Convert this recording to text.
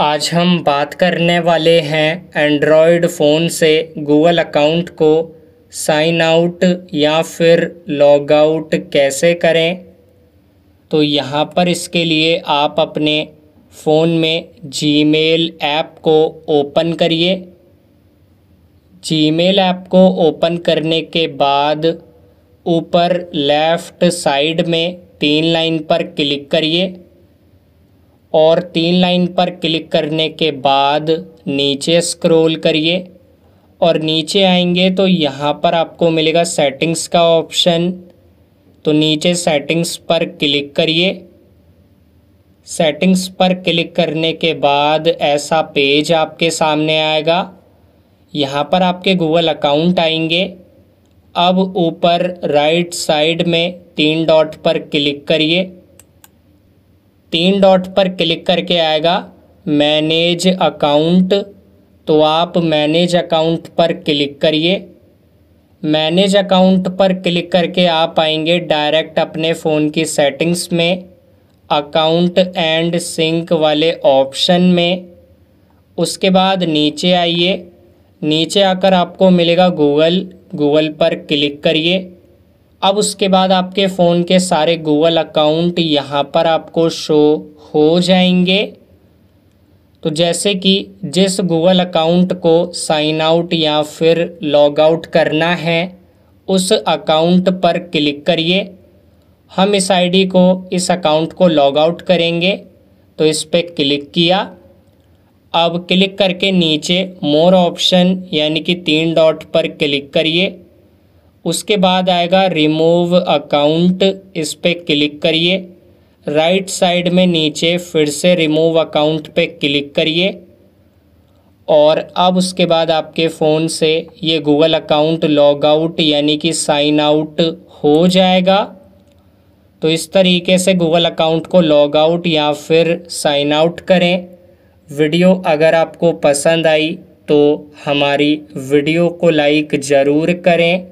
आज हम बात करने वाले हैं एंड्रॉयड फ़ोन से गूगल अकाउंट को साइन आउट या फिर लॉग आउट कैसे करें तो यहाँ पर इसके लिए आप अपने फ़ोन में जीमेल ऐप को ओपन करिए जीमेल ऐप को ओपन करने के बाद ऊपर लेफ़्ट साइड में तीन लाइन पर क्लिक करिए और तीन लाइन पर क्लिक करने के बाद नीचे स्क्रॉल करिए और नीचे आएंगे तो यहाँ पर आपको मिलेगा सेटिंग्स का ऑप्शन तो नीचे सेटिंग्स पर क्लिक करिए सेटिंग्स पर क्लिक करने के बाद ऐसा पेज आपके सामने आएगा यहाँ पर आपके गूगल अकाउंट आएंगे अब ऊपर राइट साइड में तीन डॉट पर क्लिक करिए तीन डॉट पर क्लिक करके आएगा मैनेज अकाउंट तो आप मैनेज अकाउंट पर क्लिक करिए मैनेज अकाउंट पर क्लिक करके आप आएंगे डायरेक्ट अपने फ़ोन की सेटिंग्स में अकाउंट एंड सिंक वाले ऑप्शन में उसके बाद नीचे आइए नीचे आकर आपको मिलेगा गूगल गूगल पर क्लिक करिए अब उसके बाद आपके फ़ोन के सारे गूगल अकाउंट यहाँ पर आपको शो हो जाएंगे तो जैसे कि जिस गूगल अकाउंट को साइन आउट या फिर लॉग आउट करना है उस अकाउंट पर क्लिक करिए हम इस आईडी को इस अकाउंट को लॉग आउट करेंगे तो इस पर क्लिक किया अब क्लिक करके नीचे मोर ऑप्शन यानी कि तीन डॉट पर क्लिक करिए उसके बाद आएगा रिमूव अकाउंट इस पर क्लिक करिए राइट साइड में नीचे फिर से रिमूव अकाउंट पे क्लिक करिए और अब उसके बाद आपके फ़ोन से ये गूगल अकाउंट लॉग आउट यानी कि साइन आउट हो जाएगा तो इस तरीके से गूगल अकाउंट को लॉग आउट या फिर साइन आउट करें वीडियो अगर आपको पसंद आई तो हमारी वीडियो को लाइक ज़रूर करें